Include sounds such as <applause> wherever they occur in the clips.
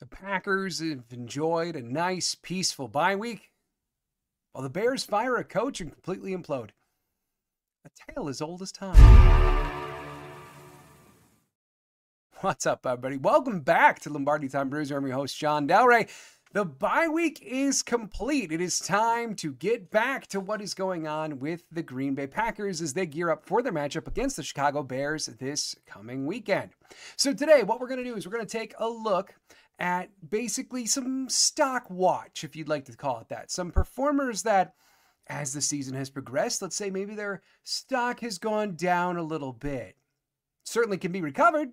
The Packers have enjoyed a nice, peaceful bye week, while the Bears fire a coach and completely implode. A tale as old as time. What's up, everybody? Welcome back to Lombardi Time Bruiser. I'm your host, John Delray. The bye week is complete. It is time to get back to what is going on with the Green Bay Packers as they gear up for their matchup against the Chicago Bears this coming weekend. So, today, what we're going to do is we're going to take a look at basically some stock watch, if you'd like to call it that. Some performers that, as the season has progressed, let's say maybe their stock has gone down a little bit. Certainly can be recovered,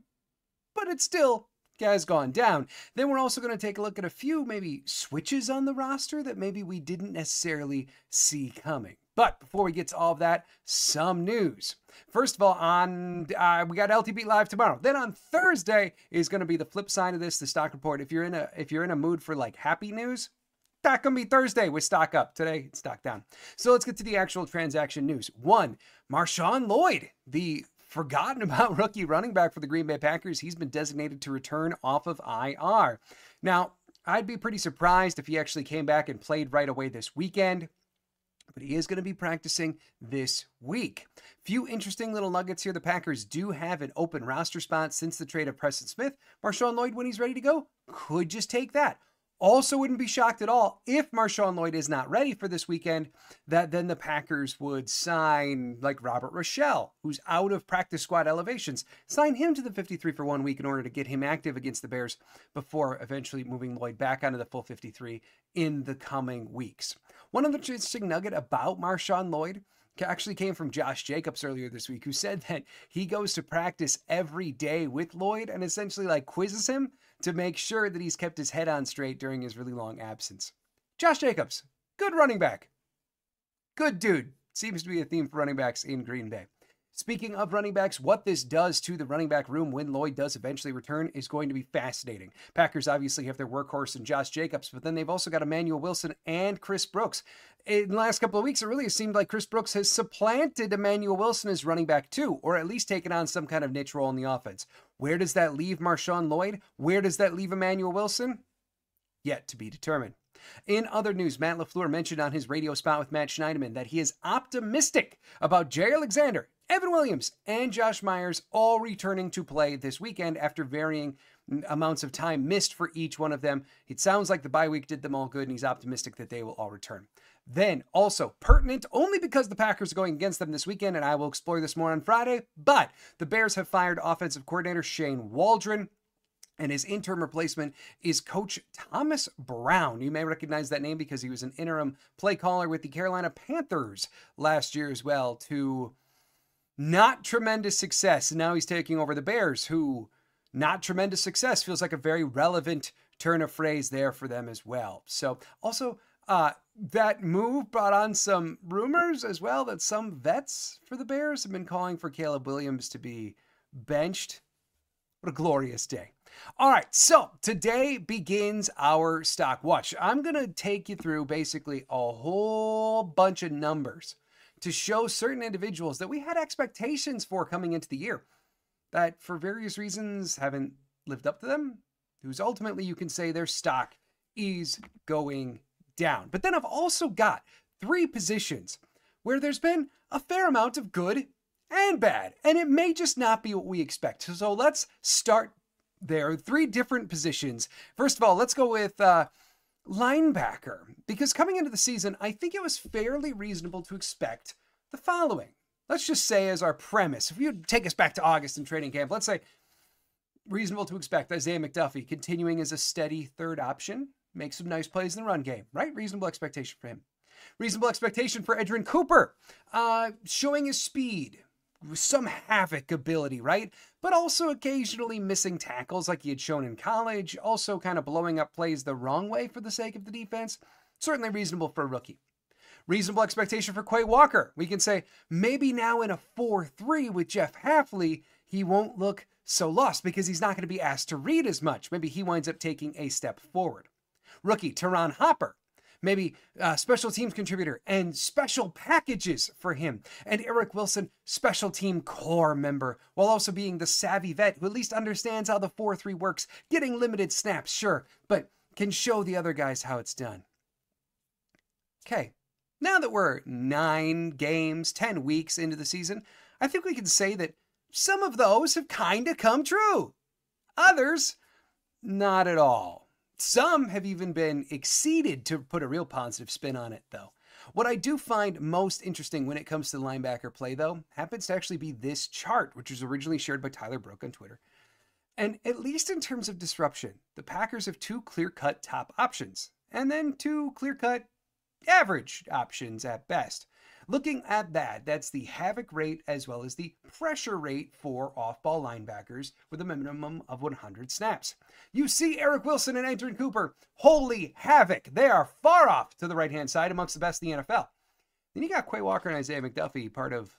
but it still has gone down. Then we're also going to take a look at a few maybe switches on the roster that maybe we didn't necessarily see coming. But before we get to all of that, some news. First of all, on uh, we got LTB live tomorrow. Then on Thursday is going to be the flip side of this, the stock report. If you're in a if you're in a mood for like happy news, that can be Thursday with stock up. Today it's stock down. So let's get to the actual transaction news. One, Marshawn Lloyd, the forgotten <laughs> about rookie running back for the Green Bay Packers, he's been designated to return off of IR. Now, I'd be pretty surprised if he actually came back and played right away this weekend but he is going to be practicing this week. Few interesting little nuggets here. The Packers do have an open roster spot since the trade of Preston Smith. Marshawn Lloyd, when he's ready to go, could just take that. Also, wouldn't be shocked at all if Marshawn Lloyd is not ready for this weekend, that then the Packers would sign like Robert Rochelle, who's out of practice squad elevations, sign him to the 53 for one week in order to get him active against the Bears before eventually moving Lloyd back onto the full 53 in the coming weeks. One other interesting nugget about Marshawn Lloyd actually came from Josh Jacobs earlier this week, who said that he goes to practice every day with Lloyd and essentially like quizzes him to make sure that he's kept his head on straight during his really long absence. Josh Jacobs, good running back. Good dude. Seems to be a theme for running backs in Green Bay. Speaking of running backs, what this does to the running back room when Lloyd does eventually return is going to be fascinating. Packers obviously have their workhorse in Josh Jacobs, but then they've also got Emmanuel Wilson and Chris Brooks. In the last couple of weeks, it really seemed like Chris Brooks has supplanted Emmanuel Wilson as running back too, or at least taken on some kind of niche role in the offense. Where does that leave Marshawn Lloyd? Where does that leave Emmanuel Wilson? Yet to be determined. In other news, Matt LaFleur mentioned on his radio spot with Matt Schneiderman that he is optimistic about Jay Alexander Evan Williams and Josh Myers all returning to play this weekend after varying amounts of time missed for each one of them. It sounds like the bye week did them all good, and he's optimistic that they will all return. Then, also pertinent only because the Packers are going against them this weekend, and I will explore this more on Friday, but the Bears have fired offensive coordinator Shane Waldron. And his interim replacement is coach Thomas Brown. You may recognize that name because he was an interim play caller with the Carolina Panthers last year as well, to not tremendous success. And now he's taking over the Bears, who, not tremendous success, feels like a very relevant turn of phrase there for them as well. So, also, uh, that move brought on some rumors as well that some vets for the Bears have been calling for Caleb Williams to be benched. What a glorious day. All right, so today begins our stock watch. I'm going to take you through basically a whole bunch of numbers to show certain individuals that we had expectations for coming into the year that, for various reasons, haven't lived up to them, whose ultimately you can say their stock is going down. But then I've also got three positions where there's been a fair amount of good and bad, and it may just not be what we expect. So let's start there. Three different positions. First of all, let's go with. Uh, linebacker, because coming into the season, I think it was fairly reasonable to expect the following. Let's just say, as our premise, if you take us back to August in training camp, let's say reasonable to expect Isaiah McDuffie continuing as a steady third option, make some nice plays in the run game, right? Reasonable expectation for him. Reasonable expectation for Edrin Cooper, uh, showing his speed, some havoc ability, right? But also occasionally missing tackles like he had shown in college, also kind of blowing up plays the wrong way for the sake of the defense. Certainly reasonable for a rookie. Reasonable expectation for Quay Walker. We can say maybe now in a 4 3 with Jeff Halfley, he won't look so lost because he's not going to be asked to read as much. Maybe he winds up taking a step forward. Rookie Teron Hopper maybe a uh, special teams contributor and special packages for him, and Eric Wilson, special team core member, while also being the savvy vet who at least understands how the 4 3 works, getting limited snaps, sure, but can show the other guys how it's done. Okay, now that we're nine games, 10 weeks into the season, I think we can say that some of those have kind of come true. Others, not at all. Some have even been exceeded to put a real positive spin on it, though. What I do find most interesting when it comes to linebacker play, though, happens to actually be this chart, which was originally shared by Tyler Brook on Twitter. And at least in terms of disruption, the Packers have two clear cut top options, and then two clear cut average options at best. Looking at that, that's the havoc rate as well as the pressure rate for off ball linebackers with a minimum of 100 snaps. You see Eric Wilson and Adrian Cooper, holy havoc. They are far off to the right hand side amongst the best in the NFL. Then you got Quay Walker and Isaiah McDuffie, part of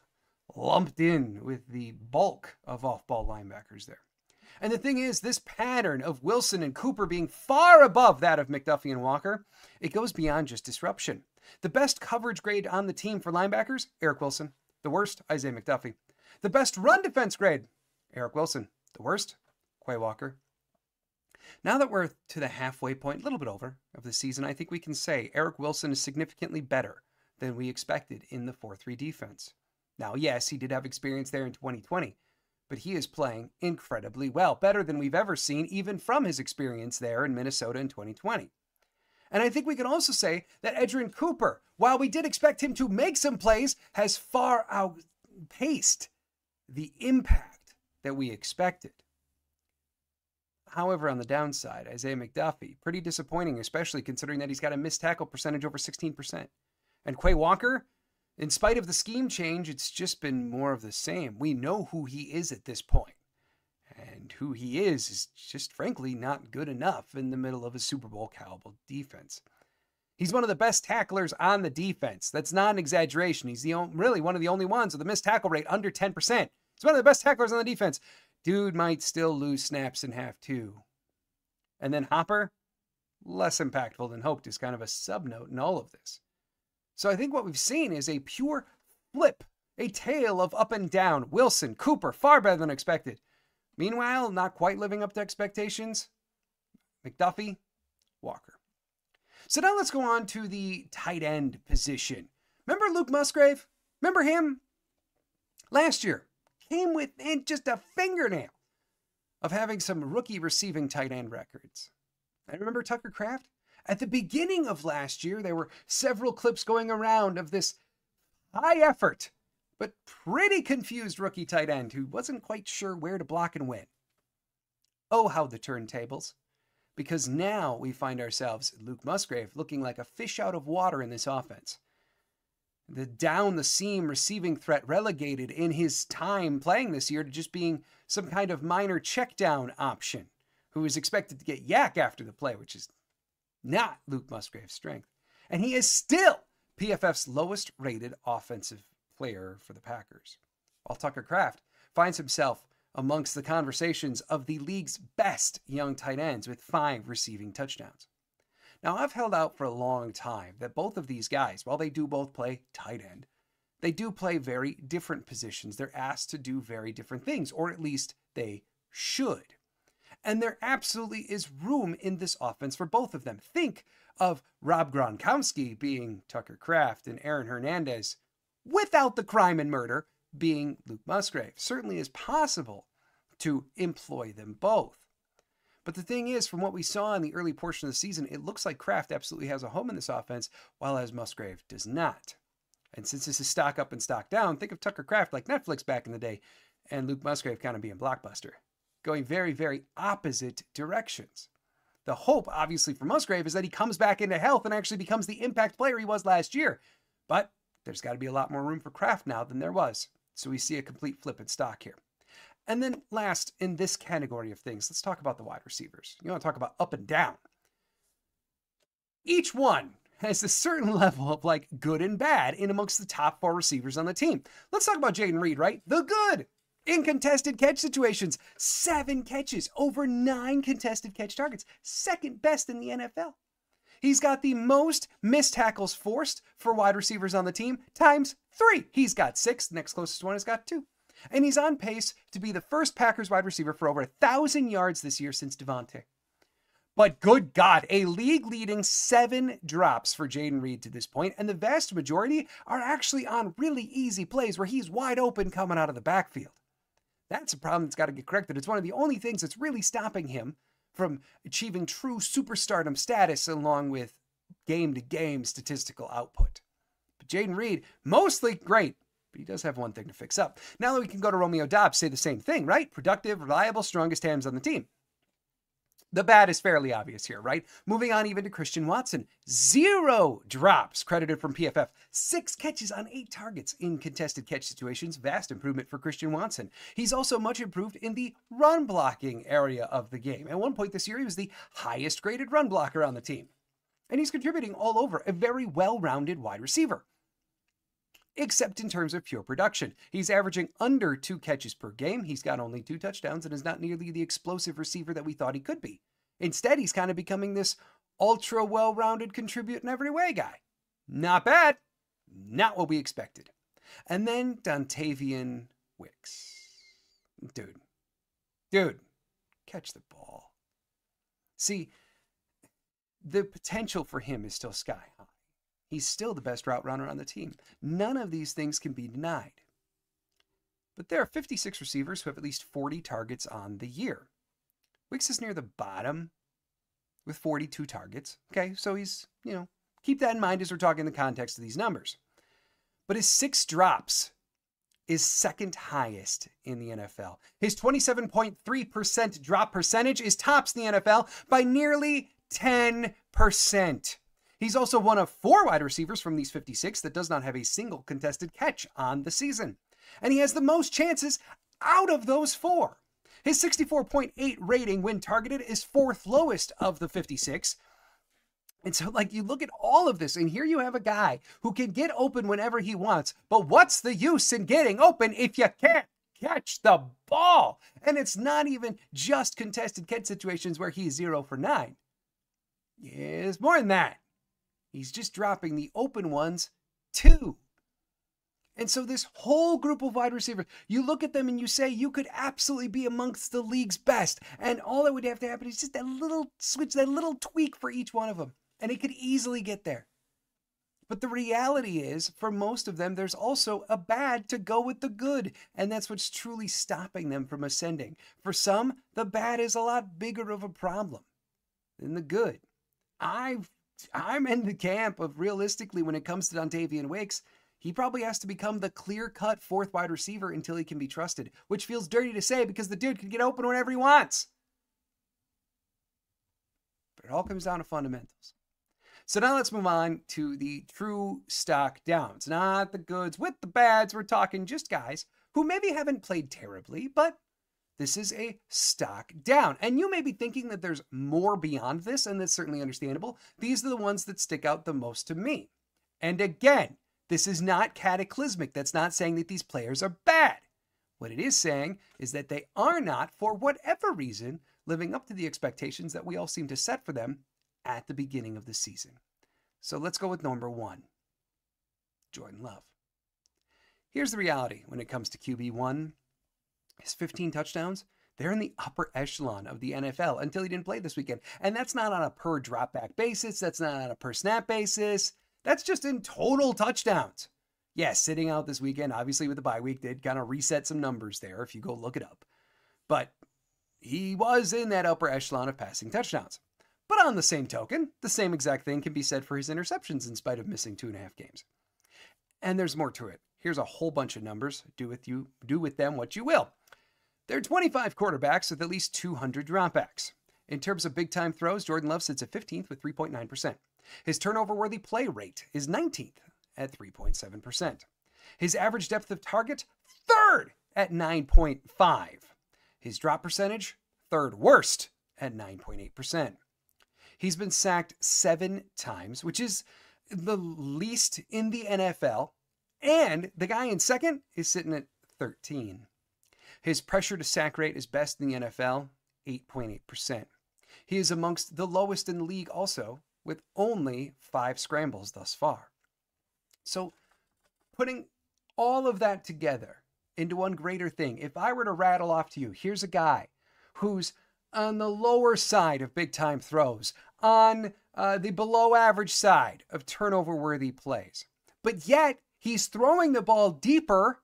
lumped in with the bulk of off ball linebackers there. And the thing is, this pattern of Wilson and Cooper being far above that of McDuffie and Walker, it goes beyond just disruption. The best coverage grade on the team for linebackers, Eric Wilson. The worst, Isaiah McDuffie. The best run defense grade, Eric Wilson. The worst, Quay Walker. Now that we're to the halfway point, a little bit over of the season, I think we can say Eric Wilson is significantly better than we expected in the 4 3 defense. Now, yes, he did have experience there in 2020, but he is playing incredibly well, better than we've ever seen, even from his experience there in Minnesota in 2020. And I think we can also say that Edrin Cooper, while we did expect him to make some plays, has far outpaced the impact that we expected. However, on the downside, Isaiah McDuffie, pretty disappointing, especially considering that he's got a missed tackle percentage over 16%. And Quay Walker, in spite of the scheme change, it's just been more of the same. We know who he is at this point and who he is is just frankly not good enough in the middle of a Super Bowl caliber defense. He's one of the best tacklers on the defense. That's not an exaggeration. He's the only, really one of the only ones with a missed tackle rate under 10%. He's one of the best tacklers on the defense. Dude might still lose snaps in half two. And then Hopper, less impactful than hoped, is kind of a sub note in all of this. So I think what we've seen is a pure flip, a tale of up and down. Wilson, Cooper, far better than expected. Meanwhile, not quite living up to expectations, McDuffie, Walker. So now let's go on to the tight end position. Remember Luke Musgrave? Remember him? Last year, came within just a fingernail of having some rookie receiving tight end records. I remember Tucker Craft. At the beginning of last year, there were several clips going around of this high effort but pretty confused rookie tight end who wasn't quite sure where to block and win. Oh, how the turntables. Because now we find ourselves, Luke Musgrave, looking like a fish out of water in this offense. The down the seam receiving threat relegated in his time playing this year to just being some kind of minor check down option, who is expected to get yak after the play, which is not Luke Musgrave's strength. And he is still PFF's lowest rated offensive player for the Packers. While Tucker Craft finds himself amongst the conversations of the league's best young tight ends with five receiving touchdowns. Now, I've held out for a long time that both of these guys, while they do both play tight end, they do play very different positions. They're asked to do very different things, or at least they should. And there absolutely is room in this offense for both of them. Think of Rob Gronkowski being Tucker Kraft and Aaron Hernandez without the crime and murder being Luke Musgrave. Certainly is possible to employ them both. But the thing is, from what we saw in the early portion of the season, it looks like Kraft absolutely has a home in this offense, while as Musgrave does not. And since this is stock up and stock down, think of Tucker Kraft like Netflix back in the day and Luke Musgrave kind of being blockbuster, going very, very opposite directions. The hope, obviously, for Musgrave is that he comes back into health and actually becomes the impact player he was last year. But there's got to be a lot more room for craft now than there was. So we see a complete flip in stock here. And then last, in this category of things, let's talk about the wide receivers. You want to talk about up and down. Each one has a certain <laughs> level of like good and bad in amongst the top four receivers on the team. Let's talk about Jaden Reed, right? The good in contested catch situations, seven catches over nine contested catch targets, second best in the NFL. He's got the most missed tackles forced for wide receivers on the team times three. He's got six. The next closest one has got two. And he's on pace to be the first Packers wide receiver for over a thousand yards this year since Devontae. But good God, a league leading seven drops for Jaden Reed to this point, and the vast majority are actually on really easy plays where he's wide open coming out of the backfield. That's a problem that's got to get corrected. It's one of the only things that's really stopping him from achieving true superstardom status along with game to game statistical output. But Jaden Reed, mostly great, but he does have one thing to fix up. Now that we can go to Romeo Dobbs, say the same thing, right? Productive, reliable, strongest hands on the team. The bad is fairly obvious here, right? Moving on even to Christian Watson. Zero drops credited from PFF. Six catches on eight targets in contested catch situations. Vast improvement for Christian Watson. He's also much improved in the run blocking area of the game. At one point this year, he was the highest graded run blocker on the team. And he's contributing all over, a very well rounded wide receiver except in terms of pure production. He's averaging under two catches per game. He's got only two touchdowns and is not nearly the explosive receiver that we thought he could be. Instead, he's kind of becoming this ultra well rounded contribute in every way guy. Not bad. Not what we expected. And then Dontavian Wicks. Dude. Dude. Catch the ball. See, the potential for him is still sky high. He's still the best route runner on the team. None of these things can be denied. But there are 56 receivers who have at least 40 targets on the year. Wicks is near the bottom with 42 targets. Okay, so he's, you know, keep that in mind as we're talking the context of these numbers. But his six drops is second highest in the NFL. His 27.3% drop percentage is tops in the NFL by nearly 10%. He's also one of four wide receivers from these 56 that does not have a single contested catch on the season. And he has the most chances out of those four. His 64.8 rating when targeted is fourth lowest of the 56. And so, like, you look at all of this, and here you have a guy who can get open whenever he wants, but what's the use in getting open if you can't catch the ball? And it's not even just contested catch situations where he's zero for nine. It's more than that. He's just dropping the open ones too. And so, this whole group of wide receivers, you look at them and you say, you could absolutely be amongst the league's best. And all that would have to happen is just that little switch, that little tweak for each one of them. And it could easily get there. But the reality is, for most of them, there's also a bad to go with the good. And that's what's truly stopping them from ascending. For some, the bad is a lot bigger of a problem than the good. I've I'm in the camp of realistically, when it comes to Dontavian Wicks, he probably has to become the clear cut fourth wide receiver until he can be trusted, which feels dirty to say because the dude can get open whenever he wants. But it all comes down to fundamentals. So now let's move on to the true stock downs, not the goods with the bads. We're talking just guys who maybe haven't played terribly, but this is a stock down. And you may be thinking that there's more beyond this, and that's certainly understandable. These are the ones that stick out the most to me. And again, this is not cataclysmic. That's not saying that these players are bad. What it is saying is that they are not, for whatever reason, living up to the expectations that we all seem to set for them at the beginning of the season. So let's go with number one Jordan Love. Here's the reality when it comes to QB1 his 15 touchdowns, they're in the upper echelon of the NFL until he didn't play this weekend. And that's not on a per dropback basis. That's not on a per snap basis. That's just in total touchdowns. Yes, yeah, sitting out this weekend, obviously with the bye week, did kind of reset some numbers there if you go look it up. But he was in that upper echelon of passing touchdowns. But on the same token, the same exact thing can be said for his interceptions in spite of missing two and a half games. And there's more to it. Here's a whole bunch of numbers. Do with you do with them what you will. There are 25 quarterbacks with at least 200 dropbacks. In terms of big time throws, Jordan Love sits at 15th with 3.9%. His turnover worthy play rate is 19th at 3.7%. His average depth of target, third at 9.5. His drop percentage, third worst at 9.8%. He's been sacked seven times, which is the least in the NFL. And the guy in second is sitting at 13. His pressure to sack rate is best in the NFL, 8.8%. He is amongst the lowest in the league also, with only five scrambles thus far. So, putting all of that together into one greater thing, if I were to rattle off to you, here's a guy who's on the lower side of big time throws, on uh, the below average side of turnover worthy plays. But yet, he's throwing the ball deeper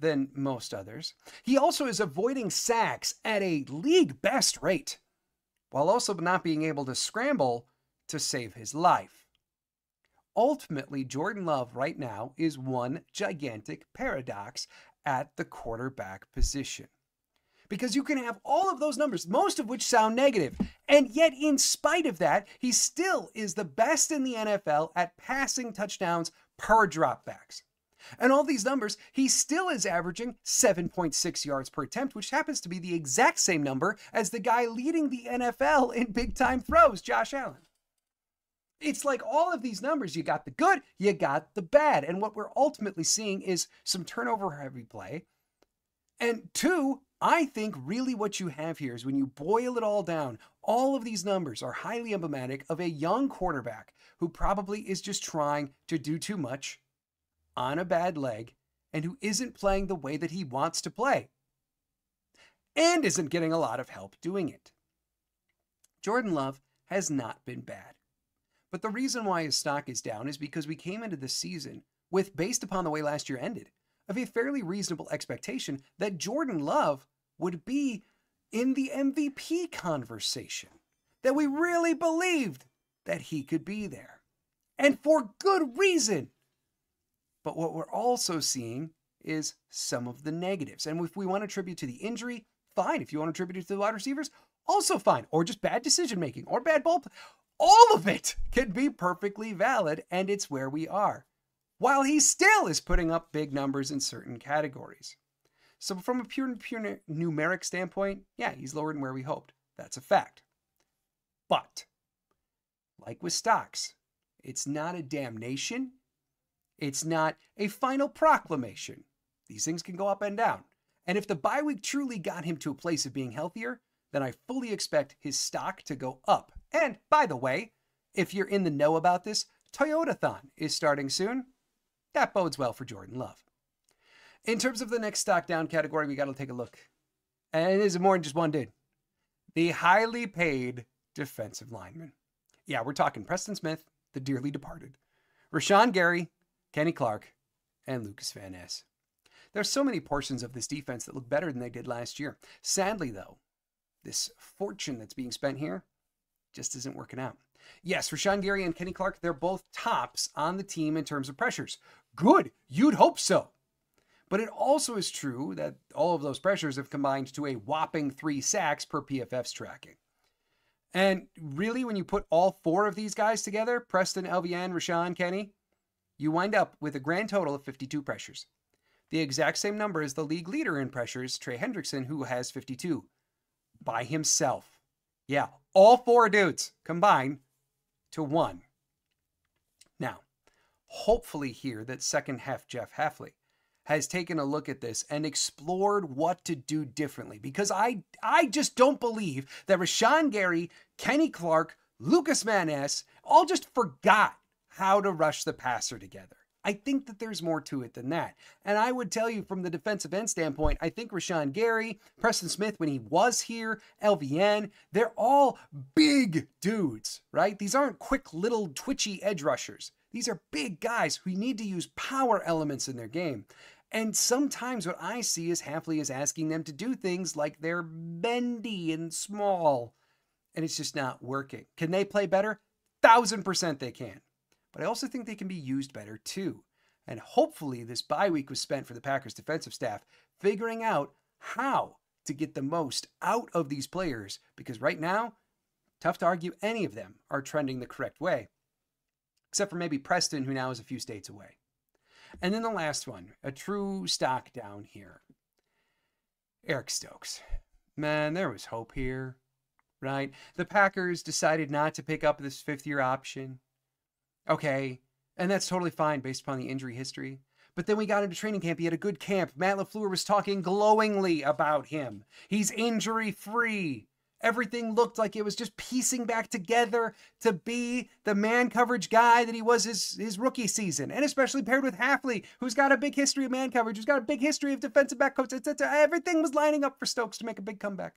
than most others. He also is avoiding sacks at a league best rate, while also not being able to scramble to save his life. Ultimately, Jordan Love right now is one gigantic paradox at the quarterback position. Because you can have all of those numbers, most of which sound negative, and yet, in spite of that, he still is the best in the NFL at passing touchdowns per dropbacks. And all these numbers, he still is averaging 7.6 yards per attempt, which happens to be the exact same number as the guy leading the NFL in big time throws, Josh Allen. It's like all of these numbers you got the good, you got the bad. And what we're ultimately seeing is some turnover heavy play. And two, I think really what you have here is when you boil it all down, all of these numbers are highly emblematic of a young quarterback who probably is just trying to do too much on a bad leg and who isn't playing the way that he wants to play and isn't getting a lot of help doing it. Jordan Love has not been bad. But the reason why his stock is down is because we came into the season with, based upon the way last year ended, of a fairly reasonable expectation that Jordan Love would be in the MVP conversation, that we really believed that he could be there. And for good reason. But what we're also seeing is some of the negatives. And if we want to attribute to the injury, fine. If you want to attribute it to the wide receivers, also fine. Or just bad decision making or bad ball play. All of it <laughs> can be perfectly valid, and it's where we are. While he still is putting up big numbers in certain categories. So, from a pure, pure numeric standpoint, yeah, he's lower than where we hoped. That's a fact. But, like with stocks, it's not a damnation, it's not a final proclamation. These things can go up and down. And if the bye week truly got him to a place of being healthier, then I fully expect his stock to go up. And by the way, if you're in the know about this, Toyotathon is starting soon. That bodes well for Jordan Love. In terms of the next stock down category, we got to take a look. And it is more than just one dude. The highly paid defensive lineman. Yeah, we're talking Preston Smith, the dearly departed, Rashawn Gary, Kenny Clark, and Lucas Van Ness. There are so many portions of this defense that look better than they did last year. Sadly, though, this fortune that's being spent here just isn't working out. Yes, Rashawn Gary and Kenny Clark, they're both tops on the team in terms of pressures. Good, you'd hope so. But it also is true that all of those pressures have combined to a whopping three sacks per PFF's tracking. And really, when you put all four of these guys together, Preston, Elvian, Rashawn, Kenny, you wind up with a grand total of 52 pressures. The exact same number as the league leader in pressures, Trey Hendrickson, who has 52 by himself. Yeah, all four dudes combined to one. Now, hopefully, here that second half Jeff Hafley has taken a look at this and explored what to do differently because I I just don't believe that Rashawn Gary, Kenny Clark, Lucas Maness, all just forgot how to rush the passer together. I think that there's more to it than that. And I would tell you from the defensive end standpoint, I think Rashawn Gary, Preston Smith, when he was here, LVN, they're all big dudes, right? These aren't quick little twitchy edge rushers. These are big guys who need to use power elements in their game. And sometimes what I see is Halfley is asking them to do things like they're bendy and small, and it's just not working. Can they play better? Thousand percent they can but I also think they can be used better too. And hopefully, this bye week was spent for the Packers defensive staff figuring out how to get the most out of these players because right now, tough to argue any of them are trending the correct way, except for maybe Preston, who now is a few states away. And then the last one, a true stock down here. Eric Stokes. Man, there was hope here, right? The Packers decided not to pick up this fifth year option. Okay. And that's totally fine based upon the injury history. But then we got into training camp. He had a good camp. Matt LaFleur was talking glowingly about him. He's injury free. Everything looked like it was just piecing back together to be the man coverage guy that he was his, his rookie season. And especially paired with Halfley, who's got a big history of man coverage, who's got a big history of defensive back coach, etc. Everything was lining up for Stokes to make a big comeback.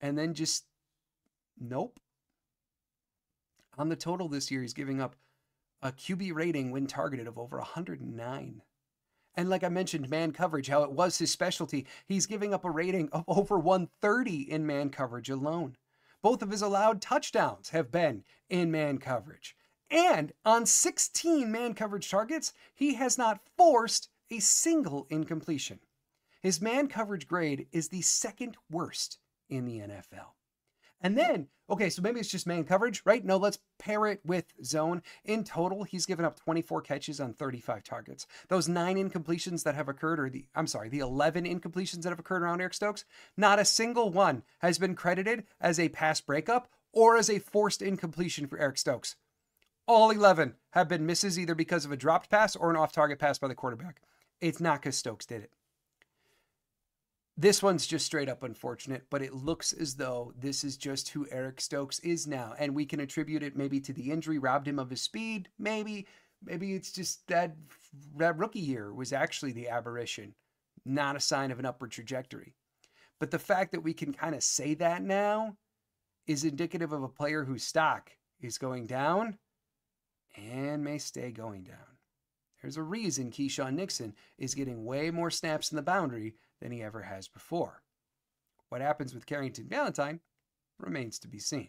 And then just nope. On the total this year, he's giving up a QB rating when targeted of over 109. And like I mentioned, man coverage, how it was his specialty, he's giving up a rating of <laughs> over 130 in man coverage alone. Both of his allowed touchdowns have been in man coverage. And on 16 man coverage targets, he has not forced a single incompletion. His man coverage grade is the second worst in the NFL. And then, okay, so maybe it's just man coverage, right? No, let's pair it with zone. In total, he's given up 24 catches on 35 targets. Those nine incompletions that have occurred, or the, I'm sorry, the 11 incompletions that have occurred around Eric Stokes, not a single one has been credited as a pass breakup or as a forced incompletion for Eric Stokes. All 11 have been misses either because of a dropped pass or an off target pass by the quarterback. It's not because Stokes did it. This one's just straight up unfortunate, but it looks as though this is just who Eric Stokes is now. And we can attribute it maybe to the injury, robbed him of his speed, maybe. Maybe it's just that, that rookie year was actually the aberration, not a sign of an upward trajectory. But the fact that we can kind of say that now is indicative of a player whose stock is going down and may stay going down. There's a reason Keyshawn Nixon is getting way more snaps in the boundary than he ever has before. What happens with Carrington Valentine remains to be seen.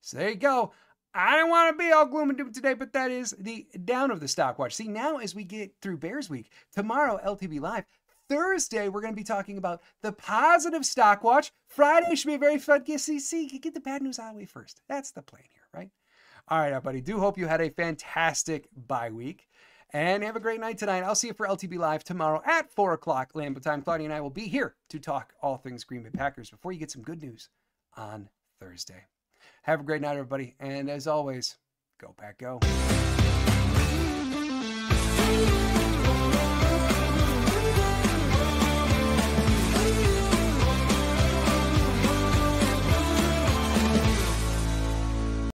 So there you go. I don't want to be all gloom and doom today, but that is the down of the stock watch. See, now as we get through Bears Week, tomorrow, LTB Live, Thursday, we're going to be talking about the positive stock watch. Friday should be a very fun get see, see get the bad news out of the way first. That's the plan here, right? All right, everybody. Do hope you had a fantastic bye week and have a great night tonight. I'll see you for LTB Live tomorrow at 4 o'clock Lambo time. Claudia and I will be here to talk all things Green Bay Packers before you get some good news on Thursday. Have a great night, everybody. And as always, go, Pack, go.